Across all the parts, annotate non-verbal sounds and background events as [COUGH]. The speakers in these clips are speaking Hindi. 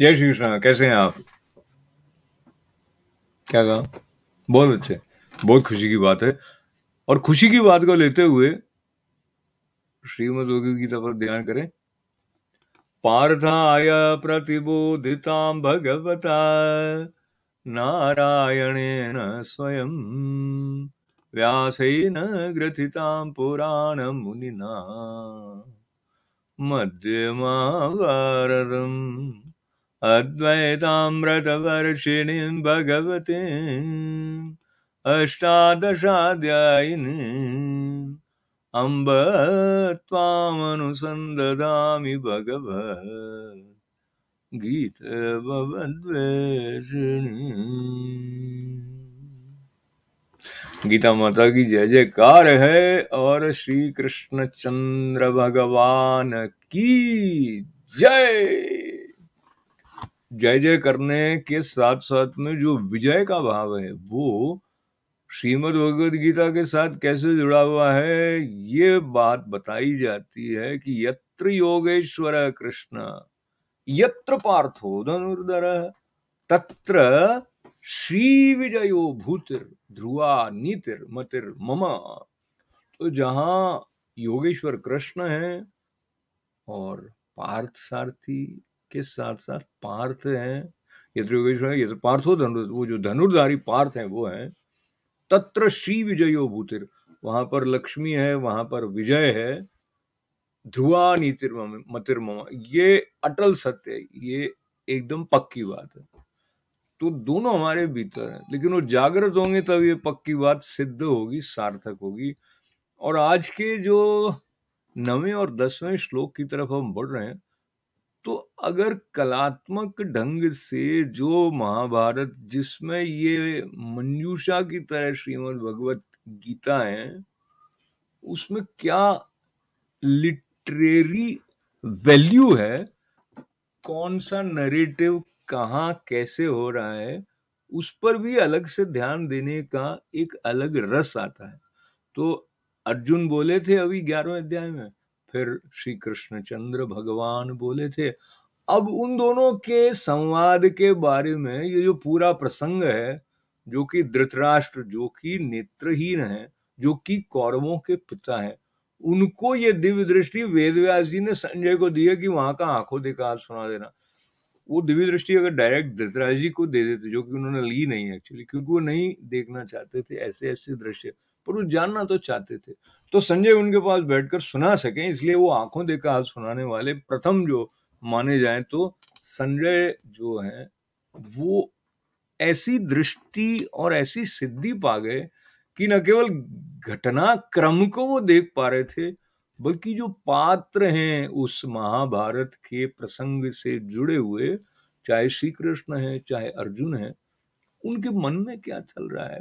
जय श्री कृष्ण कैसे हैं आप क्या कहा बहुत अच्छे बहुत खुशी की बात है और खुशी की बात को लेते हुए श्रीमद भगवद गीता पर ध्यान करें आया प्रतिबोधिता भगवता नारायण न स्वयं पुराण मुनिना मध्यमा मध्यमावाररम् अद्वैतामृतवर्षिणीं भगवतीम् अष्टादशाध्यायिनी अम्ब त्वामनुसन्ददामि भगव गीतभवद्वेषिणी गीता माता की जय जयकार है और श्री कृष्ण चंद्र भगवान की जय जय जय करने के साथ साथ में जो विजय का भाव है वो श्रीमद् भगवद गीता के साथ कैसे जुड़ा हुआ है ये बात बताई जाती है कि यत्र योगेश्वर कृष्ण यत्र पार्थो धनुर्धर तत्र श्री विजयो भूतिर ध्रुआ नीतिर मतिर मम तो जहा योगेश्वर कृष्ण है और पार्थ सारथी के साथ साथ पार्थ हैं ये त्रियोगेश्वर ये तो पार्थो धनु वो जो धनुर्धारी पार्थ हैं वो हैं तत्र श्री विजयो भूतिर वहां पर लक्ष्मी है वहां पर विजय है ध्रुआ नीतिर मतिर्ममा ये अटल सत्य है ये एकदम पक्की बात है तो दोनों हमारे भीतर हैं लेकिन वो जागृत होंगे तब ये पक्की बात सिद्ध होगी सार्थक होगी और आज के जो नवे और दसवें श्लोक की तरफ हम बढ़ रहे हैं तो अगर कलात्मक ढंग से जो महाभारत जिसमें ये मंजूषा की तरह श्रीमद् भगवत गीता है उसमें क्या लिटरेरी वैल्यू है कौन सा नरेटिव कहाँ कैसे हो रहा है उस पर भी अलग से ध्यान देने का एक अलग रस आता है तो अर्जुन बोले थे अभी ग्यारहवें अध्याय में फिर श्री कृष्ण चंद्र भगवान बोले थे अब उन दोनों के संवाद के बारे में ये जो पूरा प्रसंग है जो कि धृतराष्ट्र जो कि नेत्रहीन है जो कि कौरवों के पिता है उनको ये दिव्य दृष्टि वेद जी ने संजय को दी है कि वहां का आंखों देखा सुना देना वो दिव्य दृष्टि अगर डायरेक्ट धृतराज जी को दे देते जो कि उन्होंने ली नहीं एक्चुअली क्योंकि वो नहीं देखना चाहते थे ऐसे ऐसे दृश्य पर वो जानना तो चाहते थे तो संजय उनके पास बैठकर सुना सके इसलिए वो आंखों देखा सुनाने वाले प्रथम जो माने जाए तो संजय जो है वो ऐसी दृष्टि और ऐसी सिद्धि पा गए कि न केवल घटना क्रम को वो देख पा रहे थे बल्कि जो पात्र हैं उस महाभारत के प्रसंग से जुड़े हुए चाहे श्री कृष्ण है चाहे अर्जुन है उनके मन में क्या चल रहा है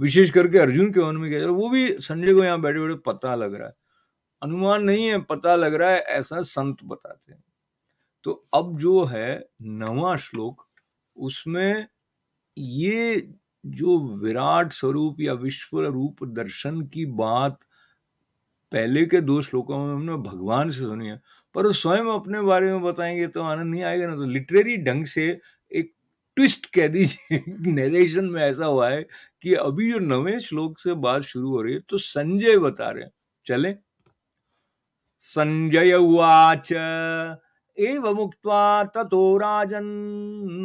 विशेष करके अर्जुन के मन में क्या चल वो भी संजय को यहाँ बैठे बैठे पता लग रहा है अनुमान नहीं है पता लग रहा है ऐसा संत बताते हैं तो अब जो है नवा श्लोक उसमें ये जो विराट स्वरूप या विश्व रूप दर्शन की बात पहले के दो श्लोकों में हमने भगवान से सुनी है पर स्वयं अपने बारे में बताएंगे तो आनंद नहीं आएगा ना तो लिटरेरी ढंग से एक ट्विस्ट कह दीजिए नरेशन में ऐसा हुआ है कि अभी जो नवे श्लोक से बात शुरू हो रही है तो संजय बता रहे चले संजय उवाच एवमुक्त्वा ततो राजन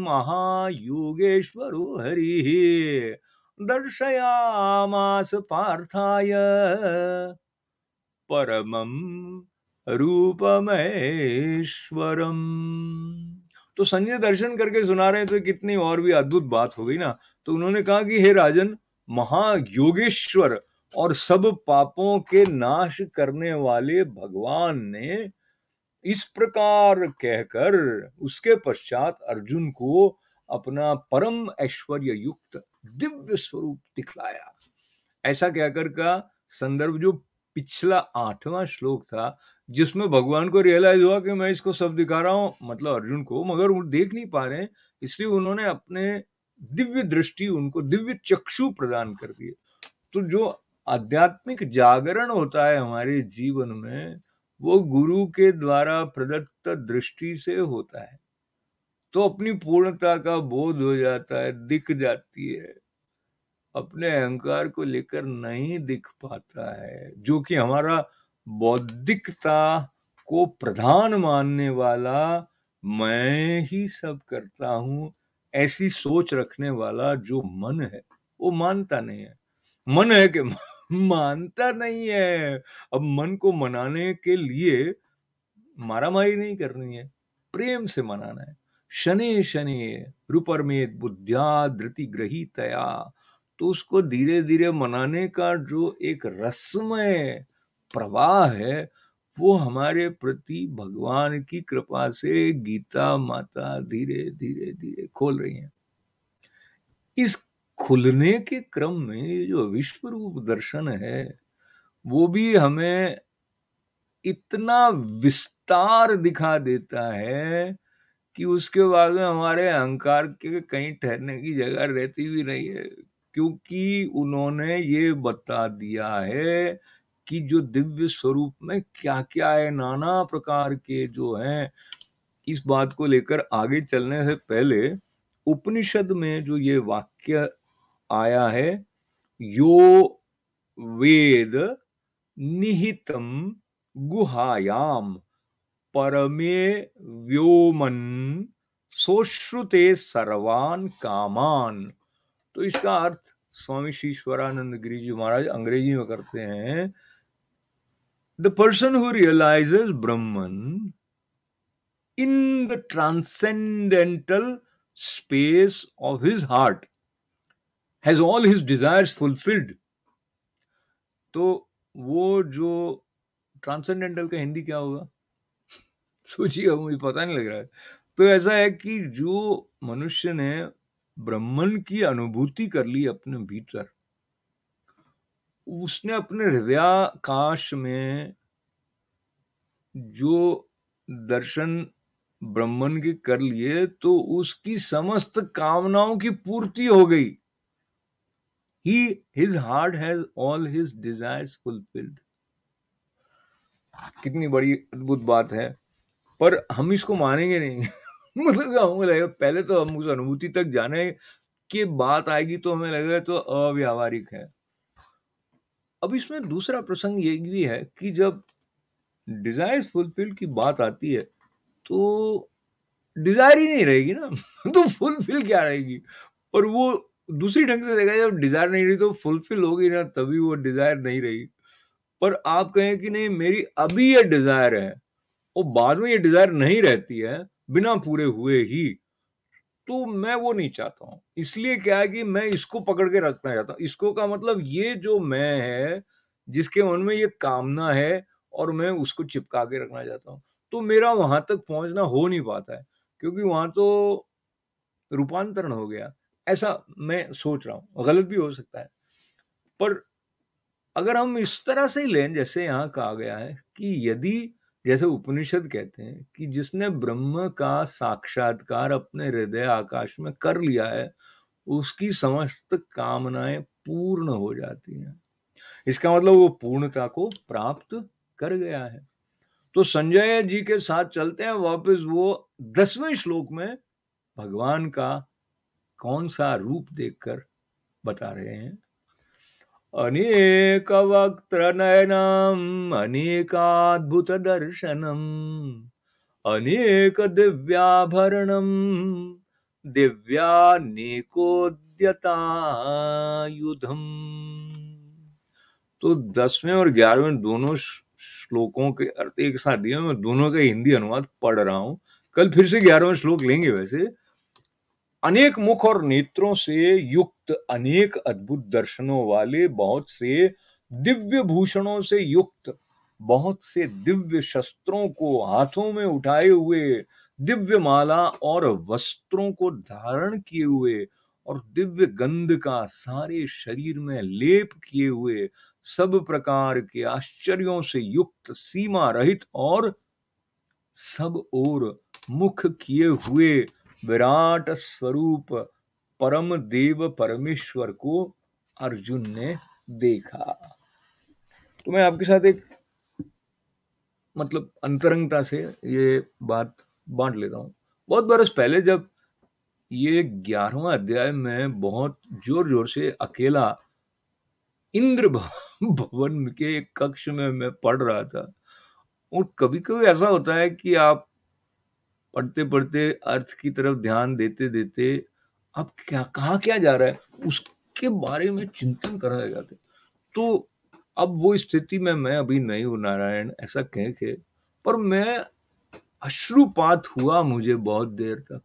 महायोगेश्वरो हरिः दर्शयामास पार्थाय परमं रूपमेश्वरम तो संजय दर्शन करके सुना रहे हैं तो कितनी और भी अद्भुत बात हो गई ना तो उन्होंने कहा कि हे राजन महायोगेश्वर और सब पापों के नाश करने वाले भगवान ने इस प्रकार कहकर उसके पश्चात अर्जुन को अपना परम ऐश्वर्य युक्त दिव्य स्वरूप दिखलाया ऐसा कहकर का संदर्भ जो पिछला आठवां श्लोक था जिसमें भगवान को रियलाइज हुआ कि मैं इसको सब दिखा रहा हूं मतलब अर्जुन को मगर वो देख नहीं पा रहे इसलिए उन्होंने अपने दिव्य दृष्टि उनको दिव्य चक्षु प्रदान कर दिए तो जो आध्यात्मिक जागरण होता है हमारे जीवन में वो गुरु के द्वारा प्रदत्त दृष्टि से होता है तो अपनी पूर्णता का बोध हो जाता है दिख जाती है अपने अहंकार को लेकर नहीं दिख पाता है जो कि हमारा बौद्धिकता को प्रधान मानने वाला मैं ही सब करता हूँ ऐसी सोच रखने वाला जो मन है वो मानता नहीं है मन है कि [LAUGHS] मानता नहीं है अब मन को मनाने के लिए मारामारी नहीं करनी है प्रेम से मनाना है शनि शनि रुपरमेद बुद्धिया धृति ग्रही तया तो उसको धीरे धीरे मनाने का जो एक रस्म प्रवाह है वो हमारे प्रति भगवान की कृपा से गीता माता धीरे धीरे धीरे खोल रही हैं इस खुलने के क्रम में जो विश्व रूप दर्शन है वो भी हमें इतना विस्तार दिखा देता है कि उसके बाद में हमारे अहंकार के कहीं ठहरने की जगह रहती भी नहीं है क्योंकि उन्होंने ये बता दिया है कि जो दिव्य स्वरूप में क्या क्या है नाना प्रकार के जो हैं इस बात को लेकर आगे चलने से पहले उपनिषद में जो ये वाक्य आया है यो वेद निहितम गुहायाम परमे व्योमन सोश्रुते सर्वान कामान तो इसका अर्थ स्वामी शीश्वरानंद गिरिजी महाराज अंग्रेजी में करते हैं the person who realizes Brahman in the transcendental space of his heart has all his desires fulfilled. तो वो जो ट्रांसेंडेंटल का हिंदी क्या होगा सोचिएगा मुझे पता नहीं लग रहा है तो ऐसा है कि जो मनुष्य ने ब्राह्मण की अनुभूति कर ली अपने भीतर उसने अपने हृदयाकाश में जो दर्शन ब्रह्मन के कर लिए तो उसकी समस्त कामनाओं की पूर्ति हो गई ही his heart has all his desires fulfilled कितनी बड़ी अद्भुत बात है पर हम इसको मानेंगे नहीं [LAUGHS] मतलब क्या हमें लगेगा पहले तो हम उस अनुभूति तक जाने के बात आएगी तो हमें लगेगा तो अव्यावहारिक है अब इसमें दूसरा प्रसंग ये भी है कि जब डिजायर्स फुलफिल की बात आती है तो डिजायर ही नहीं रहेगी ना [LAUGHS] तो फुलफिल क्या रहेगी और वो दूसरी ढंग से देखा जब डिजायर नहीं रही तो फुलफिल होगी ना तभी वो डिजायर नहीं रहेगी पर आप कहें कि नहीं मेरी अभी ये डिजायर है और बाद में ये डिजायर नहीं रहती है बिना पूरे हुए ही तो मैं वो नहीं चाहता हूं इसलिए क्या है कि मैं इसको पकड़ के रखना चाहता हूँ इसको का मतलब ये जो मैं है जिसके मन में ये कामना है और मैं उसको चिपका के रखना चाहता हूँ तो मेरा वहां तक पहुंचना हो नहीं पाता है क्योंकि वहां तो रूपांतरण हो गया ऐसा मैं सोच रहा हूं गलत भी हो सकता है पर अगर हम इस तरह से ही लें जैसे यहाँ कहा गया है कि यदि जैसे उपनिषद कहते हैं कि जिसने ब्रह्म का साक्षात्कार अपने हृदय आकाश में कर लिया है उसकी समस्त कामनाएं पूर्ण हो जाती हैं इसका मतलब वो पूर्णता को प्राप्त कर गया है तो संजय जी के साथ चलते हैं वापस वो दसवें श्लोक में भगवान का कौन सा रूप देखकर बता रहे हैं अनेक नयनम दर्शनम अनेक दिव्याभरणम दिव्यानेकोद्यतायुधम तो दसवें और ग्यारहवें दोनों श्लोकों के अर्थ एक साथ दिए मैं दोनों का हिंदी अनुवाद पढ़ रहा हूँ कल फिर से ग्यारहवें श्लोक लेंगे वैसे अनेक मुख और नेत्रों से युक्त अनेक अद्भुत दर्शनों वाले बहुत से दिव्य भूषणों से युक्त बहुत से दिव्य शस्त्रों को हाथों में उठाए हुए दिव्य माला और वस्त्रों को धारण किए हुए और दिव्य गंध का सारे शरीर में लेप किए हुए सब प्रकार के आश्चर्यों से युक्त सीमा रहित और सब ओर मुख किए हुए विराट स्वरूप परम देव परमेश्वर को अर्जुन ने देखा तो मैं आपके साथ एक मतलब अंतरंगता से ये बात बांट लेता हूं बहुत बरस पहले जब ये ग्यारहवा अध्याय में बहुत जोर जोर से अकेला इंद्र भवन के कक्ष में मैं पढ़ रहा था और कभी कभी ऐसा होता है कि आप पढ़ते पढ़ते अर्थ की तरफ ध्यान देते देते अब क्या कहाँ क्या जा रहा है उसके बारे में चिंतन करने जाते तो अब वो स्थिति में मैं अभी नहीं हूँ नारायण ऐसा कह के पर मैं अश्रुपात हुआ मुझे बहुत देर तक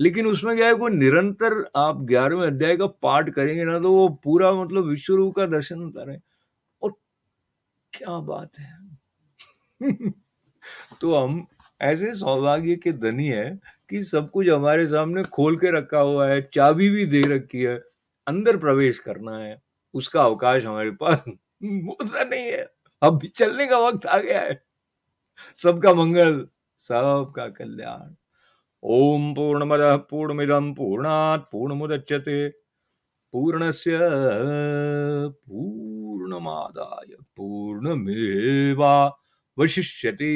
लेकिन उसमें क्या है कोई निरंतर आप ग्यारहवें अध्याय का पाठ करेंगे ना तो वो पूरा मतलब विश्व रूप का दर्शन होता रहे और क्या बात है [LAUGHS] तो हम ऐसे सौभाग्य के धनी है कि सब कुछ हमारे सामने खोल के रखा हुआ है चाबी भी दे रखी है अंदर प्रवेश करना है उसका अवकाश हमारे पास [LAUGHS] होता नहीं है अब भी चलने का वक्त आ गया है सबका मंगल सबका कल्याण ओम पूर्ण मद पूर्ण मिदम पूर्णात पूर्ण पूर्णस्य पूर्णमादाय मेवा वशिष्यती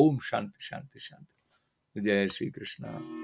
ओम शांति शांति शांति जय श्री कृष्णा